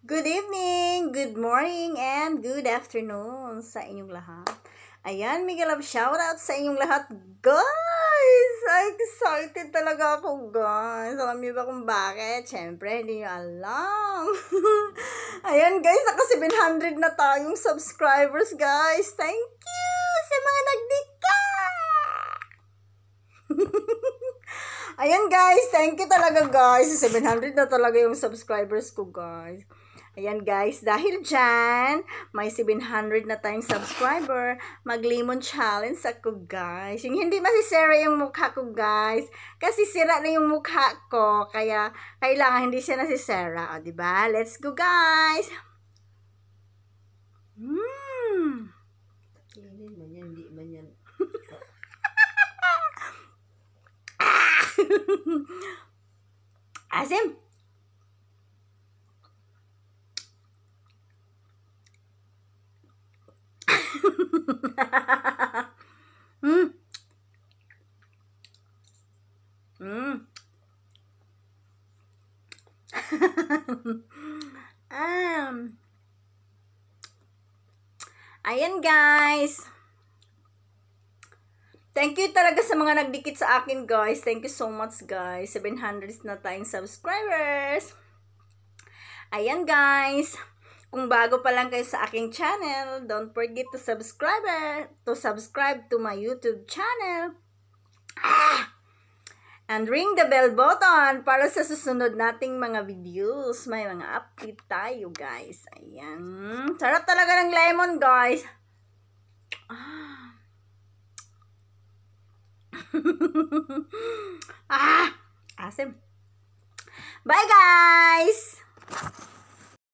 Good evening, good morning, and good afternoon sa inyong lahat. Ayan, Miguel Love, shoutout sa inyong lahat. Guys, excited talaga ako, guys. Alam niyo ba kung bakit? Siyempre, hindi niyo alam. Ayan, guys, naka 700 na tayong subscribers, guys. Thank you sa mga nagdika. Ayan, guys. Thank you talaga, guys. 700 na talaga yung subscribers ko, guys. Ayan guys, dahil dyan, may 700 na tayong subscriber, mag challenge ako guys. Yung hindi masisera yung mukha ko guys, kasi sira na yung mukha ko, kaya kailangan hindi siya nasisira. O ba? Diba? Let's go guys! Mmm! Hindi man yan, hindi man yan. Ah! Asim! mm. Mm. um. Ayan guys. Thank you talaga sa mga nagdikit sa akin guys. Thank you so much guys. 700 na tayong subscribers. Ayan guys. Kung bago pa lang kayo sa aking channel, don't forget to subscribe to subscribe to my YouTube channel. Ah! And ring the bell button para sa susunod nating mga videos. May mga update tayo, guys. Ayan. Sarap talaga ng lemon, guys. Ah. ah! Asim. Bye, guys!